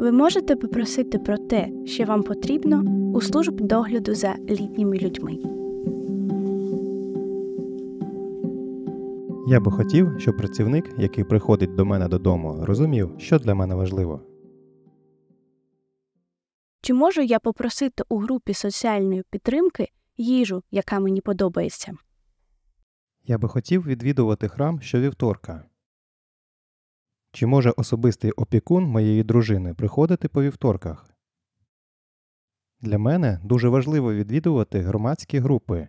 Ви можете попросити про те, що вам потрібно у служб догляду за літніми людьми. Я би хотів, щоб працівник, який приходить до мене додому, розумів, що для мене важливо. Чи можу я попросити у групі соціальної підтримки їжу, яка мені подобається? Я би хотів відвідувати храм щовівторка. Чи може особистий опікун моєї дружини приходити по вівторках? Для мене дуже важливо відвідувати громадські групи.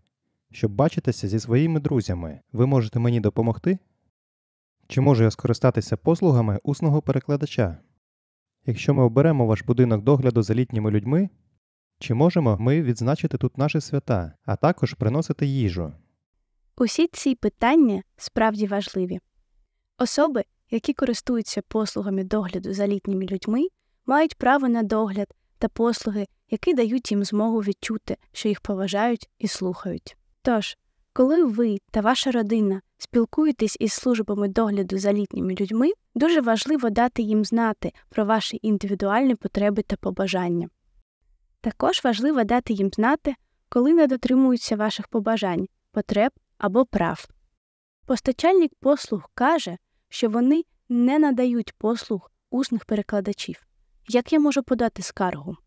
Щоб бачитися зі своїми друзями, ви можете мені допомогти? Чи можу я скористатися послугами усного перекладача? Якщо ми оберемо ваш будинок догляду за літніми людьми, чи можемо ми відзначити тут наші свята, а також приносити їжу? Усі ці питання справді важливі. Особи, які користуються послугами догляду за літніми людьми, мають право на догляд та послуги, які дають їм змогу відчути, що їх поважають і слухають. Тож, коли ви та ваша родина спілкуєтесь із службами догляду за літніми людьми, дуже важливо дати їм знати про ваші індивідуальні потреби та побажання. Також важливо дати їм знати, коли не дотримуються ваших побажань, потреб або прав. Постачальник послуг каже, що вони не надають послуг усних перекладачів. Як я можу подати скаргу?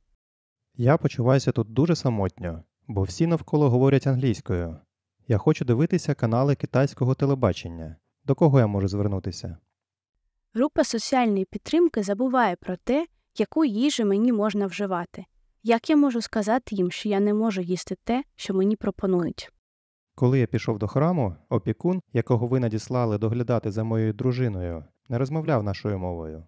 Я почуваюся тут дуже самотньо, бо всі навколо говорять англійською. Я хочу дивитися канали китайського телебачення. До кого я можу звернутися? Група соціальної підтримки забуває про те, яку їжу мені можна вживати. Як я можу сказати їм, що я не можу їсти те, що мені пропонують? Коли я пішов до храму, опікун, якого ви надіслали доглядати за моєю дружиною, не розмовляв нашою мовою.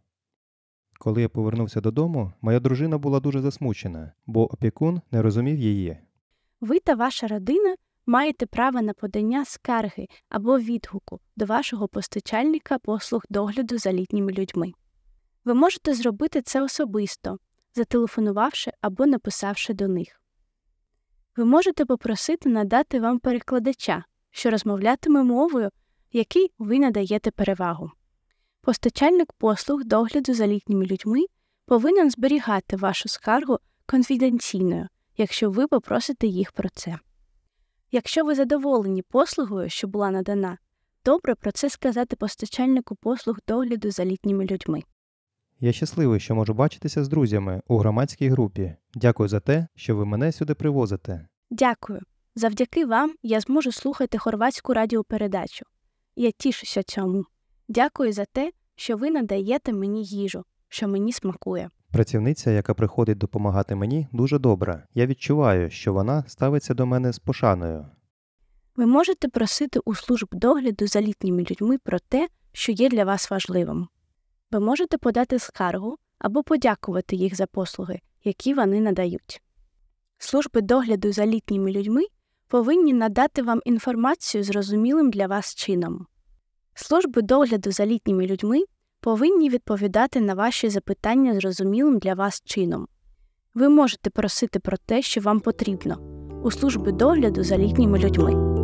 Коли я повернувся додому, моя дружина була дуже засмучена, бо опікун не розумів її. Ви та ваша родина маєте право на подання скарги або відгуку до вашого постачальника послуг догляду за літніми людьми. Ви можете зробити це особисто, зателефонувавши або написавши до них ви можете попросити надати вам перекладача, що розмовлятиме мовою, якій ви надаєте перевагу. Постачальник послуг догляду за літніми людьми повинен зберігати вашу скаргу конфіденційною, якщо ви попросите їх про це. Якщо ви задоволені послугою, що була надана, добре про це сказати постачальнику послуг догляду за літніми людьми. Я щасливий, що можу бачитися з друзями у громадській групі. Дякую за те, що ви мене сюди привозите. Дякую. Завдяки вам я зможу слухати хорватську радіопередачу. Я тішуся цьому. Дякую за те, що ви надаєте мені їжу, що мені смакує. Працівниця, яка приходить допомагати мені, дуже добра. Я відчуваю, що вона ставиться до мене з пошаною. Ви можете просити у служб догляду за літніми людьми про те, що є для вас важливим ви можете подати скаргу або подякувати їх за послуги, які вони надають. Служби догляду за літніми людьми повинні надати вам інформацію зрозумілим для вас чином. Служби догляду за літніми людьми повинні відповідати на ваші запитання зрозумілим для вас чином. Ви можете просити про те, що вам потрібно, у служби догляду за літніми людьми.